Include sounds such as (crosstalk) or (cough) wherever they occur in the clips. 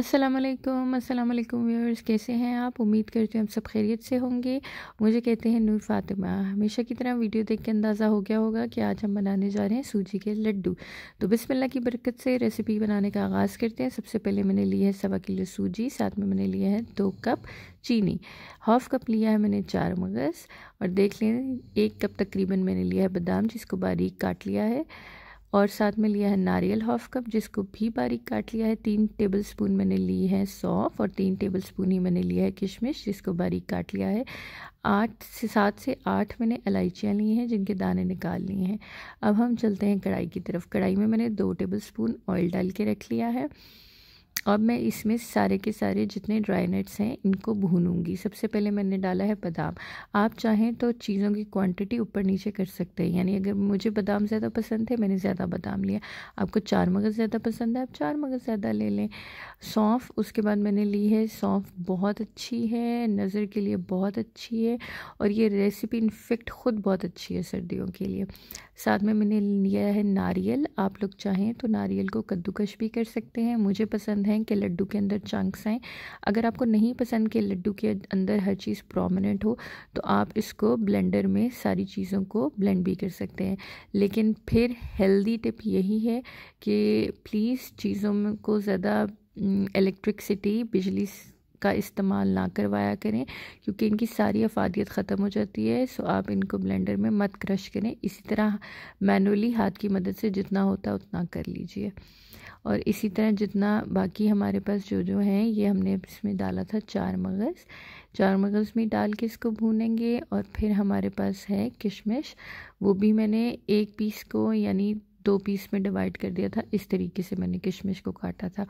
अस्सलाम वालेकुम अस्सलाम वालेकुम व्यूअर्स कैसे हैं आप उम्मीद करते हैं हम सब खैरियत से होंगे मुझे कहते हैं नूर फातिमा हमेशा की तरह वीडियो देख के अंदाज़ा हो गया होगा कि आज हम बनाने जा रहे हैं सूजी के लड्डू तो बिस्मिल्लाह की बरकत से रेसिपी बनाने का आगाज़ करते हैं सबसे पहले मैंने ली है सवा किलो सूजी साथ में मैंने लिया है दो कप चीनी हाफ़ कप लिया है मैंने चार मगज़ और देख लें एक कप तकरीबन मैंने लिया है बादाम जिसको बारीक काट लिया है और साथ में लिया है नारियल हाफ कप जिसको भी बारीक काट लिया है तीन टेबल स्पून मैंने ली है सौंफ और तीन टेबल स्पून ही मैंने लिया है किशमिश जिसको बारीक काट लिया है आठ से सात से आठ मैंने इलायचियाँ ली हैं जिनके दाने निकाल लिए हैं अब हम चलते हैं कढ़ाई की तरफ कढ़ाई में मैंने दो टेबल स्पून ऑयल डाल के रख लिया है अब मैं इसमें सारे के सारे जितने ड्राई नट्स हैं इनको भूनूंगी सबसे पहले मैंने डाला है बादाम आप चाहें तो चीज़ों की क्वांटिटी ऊपर नीचे कर सकते हैं यानी अगर मुझे बादाम ज़्यादा पसंद थे मैंने ज़्यादा बादाम लिया आपको चार मगज़ ज़्यादा पसंद है आप चार मगज़ ज़्यादा ले लें सौंफ उसके बाद मैंने ली है सौंफ बहुत अच्छी है नज़र के लिए बहुत अच्छी है और ये रेसिपी इनफेक्ट ख़ुद बहुत अच्छी है सर्दियों के लिए साथ में मैंने लिया है नारियल आप लोग चाहें तो नारियल को कद्दूकश भी कर सकते हैं मुझे पसंद पसंद हैं कि लड्डू के अंदर चंक्स हैं अगर आपको नहीं पसंद कि लड्डू के अंदर हर चीज़ प्रोमिनेंट हो तो आप इसको ब्लेंडर में सारी चीज़ों को ब्लेंड भी कर सकते हैं लेकिन फिर हेल्दी टिप यही है कि प्लीज़ चीज़ों को ज़्यादा इलेक्ट्रिकसिटी बिजली का इस्तेमाल ना करवाया करें क्योंकि इनकी सारी अफादियत ख़त्म हो जाती है सो आप इनको ब्लेंडर में मत क्रश करें इसी तरह मैनुअली हाथ की मदद से जितना होता है उतना कर लीजिए और इसी तरह जितना बाकी हमारे पास जो जो है ये हमने इसमें डाला था चार मगज़ चार मगज़ में डाल के इसको भूनेंगे और फिर हमारे पास है किशमिश वो भी मैंने एक पीस को यानी दो पीस में डिवाइड कर दिया था इस तरीके से मैंने किशमिश को काटा था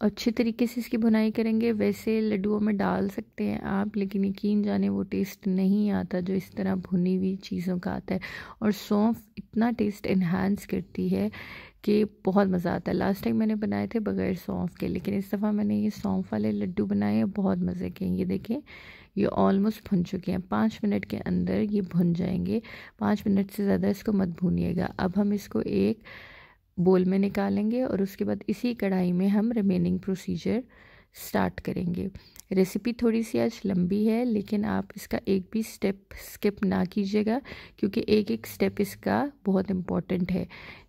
अच्छे तरीके से इसकी भुनाई करेंगे वैसे लड्डुओं में डाल सकते हैं आप लेकिन यकीन जाने वो टेस्ट नहीं आता जो इस तरह भुनी हुई चीज़ों का आता है और सौंफ इतना टेस्ट इन्हांस करती है कि बहुत मज़ा आता है लास्ट टाइम मैंने बनाए थे बग़ैर सौंफ के लेकिन इस दफ़ा मैंने ये सौंफ वाले लड्डू बनाए हैं बहुत मज़े के हैं ये देखें ये ऑलमोस्ट भुन चुके हैं पाँच मिनट के अंदर ये भुन जाएंगे पाँच मिनट से ज़्यादा इसको मत भूनिएगा अब हम इसको एक बोल में निकालेंगे और उसके बाद इसी कढ़ाई में हम रिमेनिंग प्रोसीजर स्टार्ट करेंगे रेसिपी थोड़ी सी आज लंबी है लेकिन आप इसका एक भी स्टेप स्किप ना कीजिएगा क्योंकि एक एक स्टेप इसका बहुत इम्पॉर्टेंट है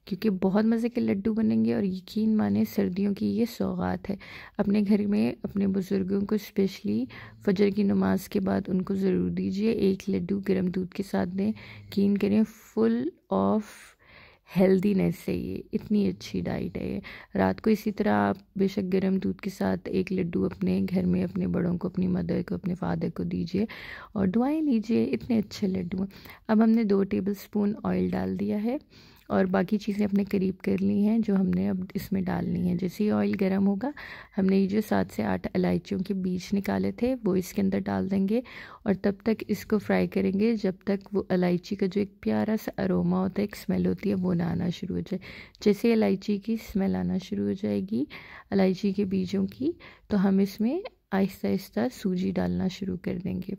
क्योंकि बहुत मज़े के लड्डू बनेंगे और यकीन माने सर्दियों की ये सौगात है अपने घर में अपने बुज़ुर्गों को स्पेशली फजर की नमाज के बाद उनको ज़रूर दीजिए एक लड्डू गर्म दूध के साथ दें यकीन करें फुल ऑफ़ हेल्दीनेस है ये इतनी अच्छी डाइट है ये रात को इसी तरह आप बेशक गर्म दूध के साथ एक लड्डू अपने घर में अपने बड़ों को अपनी मदर को अपने फादर को दीजिए और दुआएं लीजिए इतने अच्छे लड्डू अब हमने दो टेबल स्पून ऑयल डाल दिया है और बाकी चीज़ें अपने करीब कर ली हैं जो हमने अब इसमें डालनी है जैसे ही ऑयल गर्म होगा हमने ये जो सात से आठ इलायचियों के बीज निकाले थे वो इसके अंदर डाल देंगे और तब तक इसको फ्राई करेंगे जब तक वो इलायची का जो एक प्यारा सा अरोमा होता है एक स्मेल होती है वो ना आना शुरू हो जाए जैसे इलायची की स्मेल आना शुरू हो जाएगी इलायची के बीजों की तो हम इसमें आहिस्ता आहिस्ता सूजी डालना शुरू कर देंगे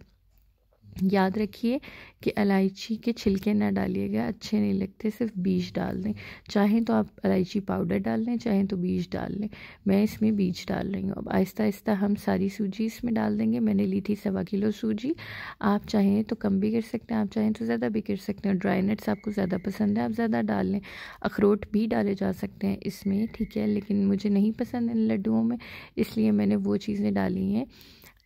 याद रखिए कि इलायची के छिलके ना डालिएगा अच्छे नहीं लगते सिर्फ बीज डाल दें चाहें तो आप इलायची पाउडर डाल लें चाहें तो बीज डाल लें मैं इसमें बीज डाल रही हूँ अब आहिस्ता आहिस्ता हम सारी सूजी इसमें डाल देंगे मैंने ली थी सवा किलो सूजी आप चाहें तो कम भी कर सकते हैं आप चाहें तो ज़्यादा भी कर सकते हैं ड्राई नट्स आपको ज़्यादा पसंद है आप ज़्यादा डाल लें अखरोट भी डाले जा सकते हैं इसमें ठीक है लेकिन मुझे नहीं पसंद इन लड्डुओं में इसलिए मैंने वो चीज़ें डाली हैं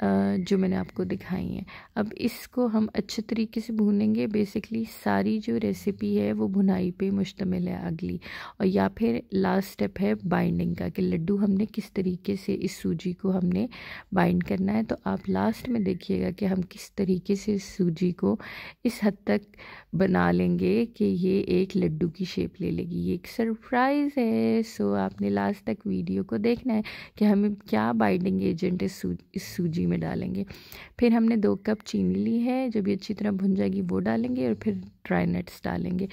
जो मैंने आपको दिखाई हैं अब इसको हम अच्छे तरीके से भूनेंगे बेसिकली सारी जो रेसिपी है वो भुनाई पे मुश्तमिल है अगली और या फिर लास्ट स्टेप है बाइंडिंग का कि लड्डू हमने किस तरीके से इस सूजी को हमने बाइंड करना है तो आप लास्ट में देखिएगा कि हम किस तरीके से इस सूजी को इस हद तक बना लेंगे कि ये एक लड्डू की शेप ले लेगी ये एक सरप्राइज़ है सो आपने लास्ट तक वीडियो को देखना है कि हमें क्या बाइंडिंग एजेंट इस सूजी सब्जी में डालेंगे फिर हमने दो कप चीनी ली है जब ये अच्छी तरह भुन जाएगी वो डालेंगे और फिर ड्राई नट्स डालेंगे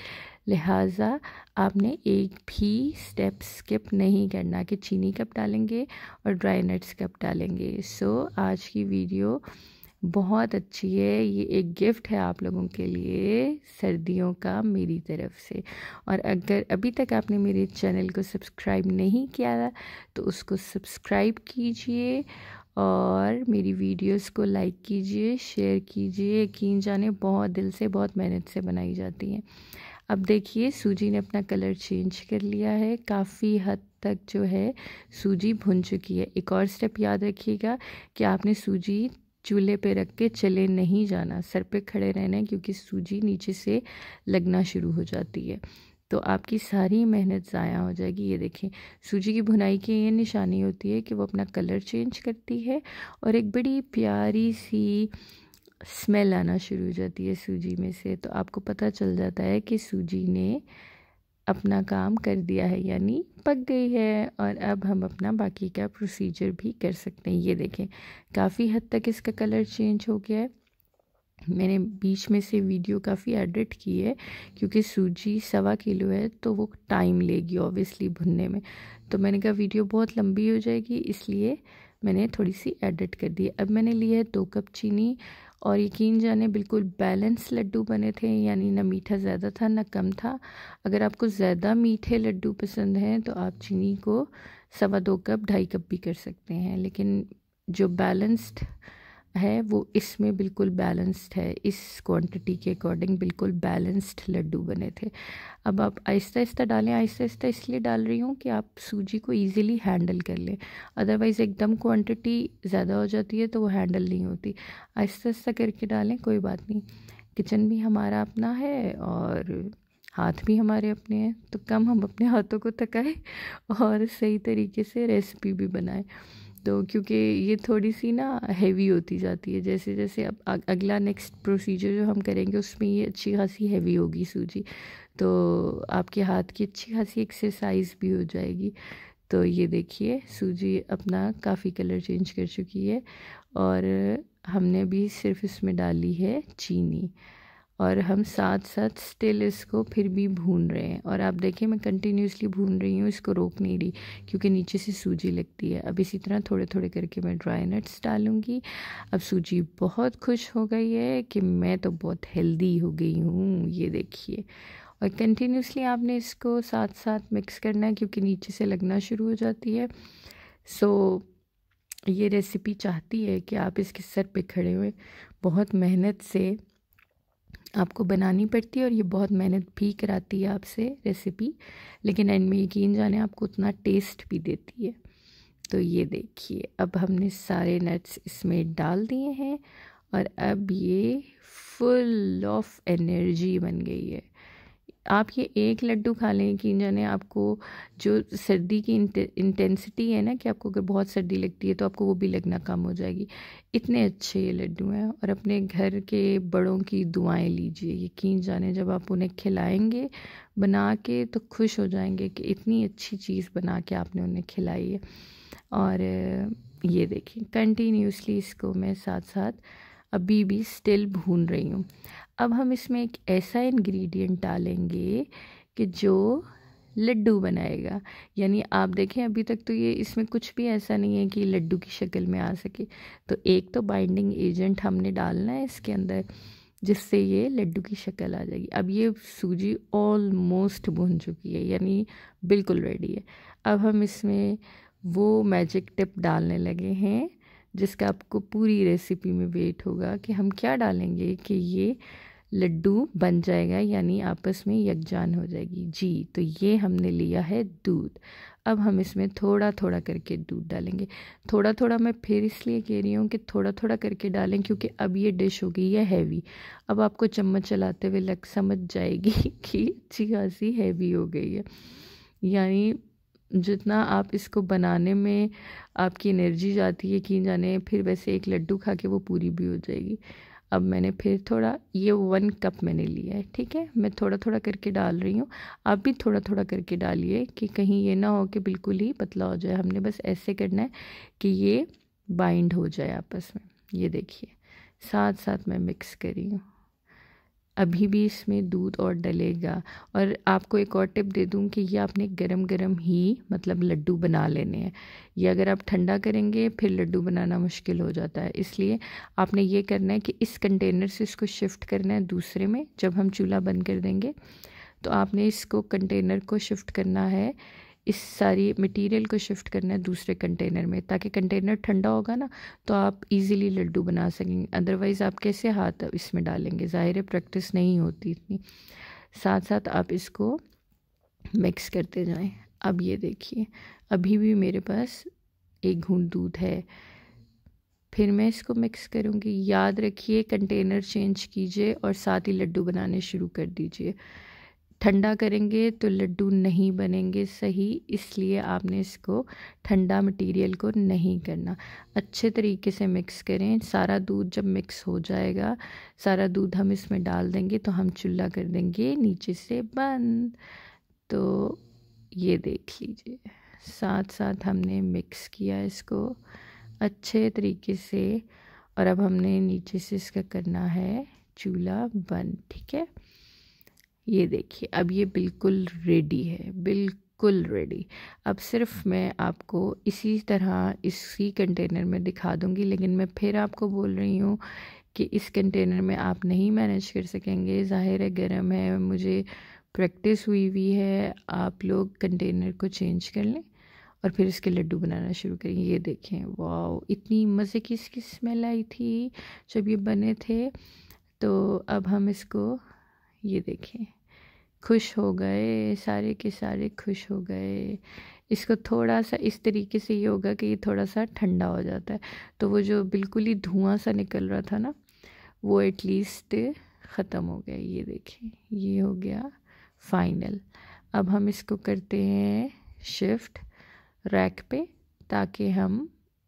लिहाजा आपने एक भी स्टेप स्किप नहीं करना कि चीनी कब डालेंगे और ड्राई नट्स कब डालेंगे सो so, आज की वीडियो बहुत अच्छी है ये एक गिफ्ट है आप लोगों के लिए सर्दियों का मेरी तरफ से और अगर अभी तक आपने मेरे चैनल को सब्सक्राइब नहीं किया तो उसको सब्सक्राइब कीजिए और मेरी वीडियोस को लाइक कीजिए शेयर कीजिए यकीन जाने बहुत दिल से बहुत मेहनत से बनाई जाती हैं अब देखिए सूजी ने अपना कलर चेंज कर लिया है काफ़ी हद तक जो है सूजी भुन चुकी है एक और स्टेप याद रखिएगा कि आपने सूजी चूल्हे पे रख के चले नहीं जाना सर पे खड़े रहना क्योंकि सूजी नीचे से लगना शुरू हो जाती है तो आपकी सारी मेहनत ज़ाया हो जाएगी ये देखें सूजी की भुनाई की ये निशानी होती है कि वो अपना कलर चेंज करती है और एक बड़ी प्यारी सी स्मेल आना शुरू हो जाती है सूजी में से तो आपको पता चल जाता है कि सूजी ने अपना काम कर दिया है यानी पक गई है और अब हम अपना बाकी का प्रोसीजर भी कर सकते हैं ये देखें काफ़ी हद तक इसका कलर चेंज हो गया है मैंने बीच में से वीडियो काफ़ी एडिट की है क्योंकि सूजी सवा किलो है तो वो टाइम लेगी ऑब्वियसली भुनने में तो मैंने कहा वीडियो बहुत लंबी हो जाएगी इसलिए मैंने थोड़ी सी एडिट कर दी अब मैंने लिया है दो कप चीनी और यकीन जाने बिल्कुल बैलेंस लड्डू बने थे यानी ना मीठा ज़्यादा था ना कम था अगर आपको ज़्यादा मीठे लड्डू पसंद हैं तो आप चीनी को सवा दो कप ढाई कप भी कर सकते हैं लेकिन जो बैलेंस्ड है वो इसमें बिल्कुल बैलेंस्ड है इस क्वांटिटी के अकॉर्डिंग बिल्कुल बैलेंस्ड लड्डू बने थे अब आप आहिस्ता आहिस्ता डालें आहिस्ता आहिस्ता इसलिए डाल रही हूँ कि आप सूजी को इजीली हैंडल कर लें अदरवाइज़ एकदम क्वांटिटी ज़्यादा हो जाती है तो वो हैंडल नहीं होती आहिस्ता आहिस्ता करके डालें कोई बात नहीं किचन भी हमारा अपना है और हाथ भी हमारे अपने हैं तो कम हम अपने हाथों को थकाएँ और सही तरीके से रेसिपी भी बनाएँ तो क्योंकि ये थोड़ी सी ना हैवी होती जाती है जैसे जैसे अब अगला नेक्स्ट प्रोसीजर जो हम करेंगे उसमें ये अच्छी खासी हैवी होगी सूजी तो आपके हाथ की अच्छी खासी एक्सरसाइज भी हो जाएगी तो ये देखिए सूजी अपना काफ़ी कलर चेंज कर चुकी है और हमने भी सिर्फ इसमें डाली है चीनी और हम साथ साथ स्टिल इसको फिर भी भून रहे हैं और आप देखिए मैं कंटिन्यूसली भून रही हूँ इसको रोक नहीं रही क्योंकि नीचे से सूजी लगती है अब इसी तरह थोड़े थोड़े करके मैं ड्राई नट्स डालूँगी अब सूजी बहुत खुश हो गई है कि मैं तो बहुत हेल्दी हो गई हूँ ये देखिए और कंटिन्यूसली आपने इसको साथ साथ मिक्स करना है क्योंकि नीचे से लगना शुरू हो जाती है सो so, ये रेसिपी चाहती है कि आप इसके सर पे खड़े हुए बहुत मेहनत से आपको बनानी पड़ती है और ये बहुत मेहनत भी कराती है आपसे रेसिपी लेकिन एंड में यकीन जाने आपको उतना टेस्ट भी देती है तो ये देखिए अब हमने सारे नट्स इसमें डाल दिए हैं और अब ये फुल ऑफ एनर्जी बन गई है आप ये एक लड्डू खा लें कि जाने आपको जो सर्दी की इंटेंसिटी है ना कि आपको अगर बहुत सर्दी लगती है तो आपको वो भी लगना कम हो जाएगी इतने अच्छे ये लड्डू हैं और अपने घर के बड़ों की दुआएं लीजिए यकीन जाने जब आप उन्हें खिलाएंगे बना के तो खुश हो जाएंगे कि इतनी अच्छी चीज़ बना के आपने उन्हें खिलाई है और ये देखिए कंटिन्यूसली इसको मैं साथ साथ अभी भी स्टिल भून रही हूँ अब हम इसमें एक ऐसा इंग्रेडिएंट डालेंगे कि जो लड्डू बनाएगा यानी आप देखें अभी तक तो ये इसमें कुछ भी ऐसा नहीं है कि लड्डू की शक्ल में आ सके तो एक तो बाइंडिंग एजेंट हमने डालना है इसके अंदर जिससे ये लड्डू की शक्ल आ जाएगी अब ये सूजी ऑलमोस्ट भुन चुकी है यानी बिल्कुल रेडी है अब हम इसमें वो मैजिक टिप डालने लगे हैं जिसका आपको पूरी रेसिपी में वेट होगा कि हम क्या डालेंगे कि ये लड्डू बन जाएगा यानी आपस में यकजान हो जाएगी जी तो ये हमने लिया है दूध अब हम इसमें थोड़ा थोड़ा करके दूध डालेंगे थोड़ा थोड़ा मैं फिर इसलिए कह रही हूँ कि थोड़ा थोड़ा करके डालें क्योंकि अब ये डिश हो गई है हैवी अब आपको चम्मच चलाते हुए लग समझ जाएगी (laughs) कि अच्छी खासी हैवी हो गई है यानी जितना आप इसको बनाने में आपकी एनर्जी जाती है कि जाने फिर वैसे एक लड्डू खा के वो पूरी भी हो जाएगी अब मैंने फिर थोड़ा ये वन कप मैंने लिया है ठीक है मैं थोड़ा थोड़ा करके डाल रही हूँ आप भी थोड़ा थोड़ा करके डालिए कि कहीं ये ना हो कि बिल्कुल ही पतला हो जाए हमने बस ऐसे करना है कि ये बाइंड हो जाए आपस में ये देखिए साथ साथ मैं मिक्स करी हूँ अभी भी इसमें दूध और डलेगा और आपको एक और टिप दे दूँ कि ये आपने गरम गरम ही मतलब लड्डू बना लेने हैं ये अगर आप ठंडा करेंगे फिर लड्डू बनाना मुश्किल हो जाता है इसलिए आपने ये करना है कि इस कंटेनर से इसको शिफ्ट करना है दूसरे में जब हम चूल्हा बंद कर देंगे तो आपने इसको कंटेनर को शिफ्ट करना है इस सारी मटेरियल को शिफ्ट करना है दूसरे कंटेनर में ताकि कंटेनर ठंडा होगा ना तो आप इजीली लड्डू बना सकेंगे अदरवाइज़ आप कैसे हाथ इसमें डालेंगे ज़ाहिर है प्रैक्टिस नहीं होती इतनी साथ साथ आप इसको मिक्स करते जाएं अब ये देखिए अभी भी मेरे पास एक घूंट दूध है फिर मैं इसको मिक्स करूँगी याद रखिए कंटेनर चेंज कीजिए और साथ ही लड्डू बनाने शुरू कर दीजिए ठंडा करेंगे तो लड्डू नहीं बनेंगे सही इसलिए आपने इसको ठंडा मटेरियल को नहीं करना अच्छे तरीके से मिक्स करें सारा दूध जब मिक्स हो जाएगा सारा दूध हम इसमें डाल देंगे तो हम चूल्हा कर देंगे नीचे से बंद तो ये देख लीजिए साथ साथ हमने मिक्स किया इसको अच्छे तरीके से और अब हमने नीचे से इसका करना है चूल्हा बंद ठीक है ये देखिए अब ये बिल्कुल रेडी है बिल्कुल रेडी अब सिर्फ मैं आपको इसी तरह इसी कंटेनर में दिखा दूंगी लेकिन मैं फिर आपको बोल रही हूँ कि इस कंटेनर में आप नहीं मैनेज कर सकेंगे ज़ाहिर है गर्म है मुझे प्रैक्टिस हुई हुई है आप लोग कंटेनर को चेंज कर लें और फिर इसके लड्डू बनाना शुरू करें ये देखें वाह इतनी मज़े की इसकी स्मेल आई थी जब ये बने थे तो अब हम इसको ये देखें खुश हो गए सारे के सारे खुश हो गए इसको थोड़ा सा इस तरीके से ये होगा कि ये थोड़ा सा ठंडा हो जाता है तो वो जो बिल्कुल ही धुआं सा निकल रहा था ना वो एटलीस्ट ख़त्म हो गया ये देखिए ये हो गया फाइनल अब हम इसको करते हैं शिफ्ट रैक पे ताकि हम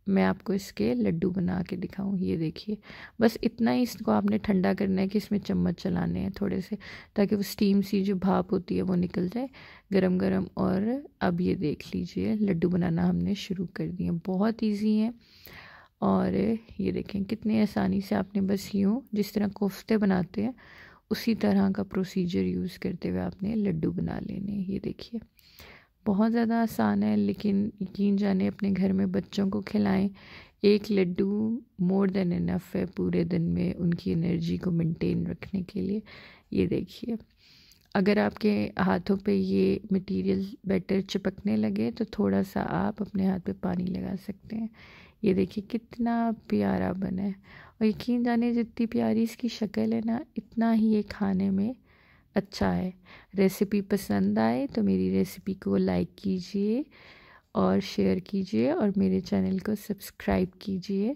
मैं आपको इसके लड्डू बना के दिखाऊं ये देखिए बस इतना ही इसको आपने ठंडा करना है कि इसमें चम्मच चलाने हैं थोड़े से ताकि वो स्टीम सी जो भाप होती है वो निकल जाए गरम गरम और अब ये देख लीजिए लड्डू बनाना हमने शुरू कर दिए बहुत इजी हैं और ये देखें कितने आसानी से आपने बस यूँ जिस तरह कोफ्ते बनाते हैं उसी तरह का प्रोसीजर यूज़ करते हुए आपने लड्डू बना लेने ये देखिए बहुत ज़्यादा आसान है लेकिन यकीन जाने अपने घर में बच्चों को खिलाएं एक लड्डू मोर देन इनफ है पूरे दिन में उनकी एनर्जी को मेंटेन रखने के लिए ये देखिए अगर आपके हाथों पे ये मटेरियल बेटर चिपकने लगे तो थोड़ा सा आप अपने हाथ पे पानी लगा सकते हैं ये देखिए कितना प्यारा बना है और यकीन जाने जितनी प्यारी इसकी शक्ल है ना इतना ही ये खाने में अच्छा है रेसिपी पसंद आए तो मेरी रेसिपी को लाइक कीजिए और शेयर कीजिए और मेरे चैनल को सब्सक्राइब कीजिए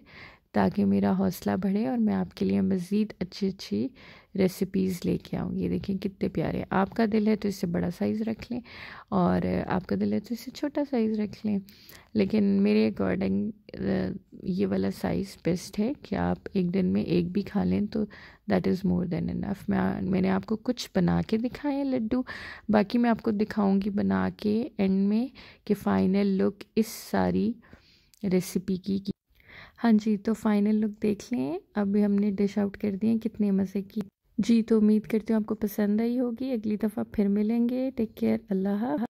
ताकि मेरा हौसला बढ़े और मैं आपके लिए मज़ीद अच्छी अच्छी रेसिपीज़ लेके आऊँगी ये देखिए कितने प्यारे आपका दिल है तो इसे बड़ा साइज़ रख लें और आपका दिल है तो इसे छोटा साइज़ रख लें लेकिन मेरे अकॉर्डिंग ये वाला साइज़ बेस्ट है कि आप एक दिन में एक भी खा लें तो that is more than enough मैं मैंने आपको कुछ बना के दिखाए लड्डू बाकी मैं आपको दिखाऊंगी बना के एंड में कि फ़ाइनल लुक इस सारी रेसिपी की हाँ जी तो फाइनल लुक देख लें अभी हमने डिश आउट कर दिए कितने मज़े की जी तो उम्मीद करती हूँ आपको पसंद आई होगी अगली दफ़ा फिर मिलेंगे टेक केयर अल्लाह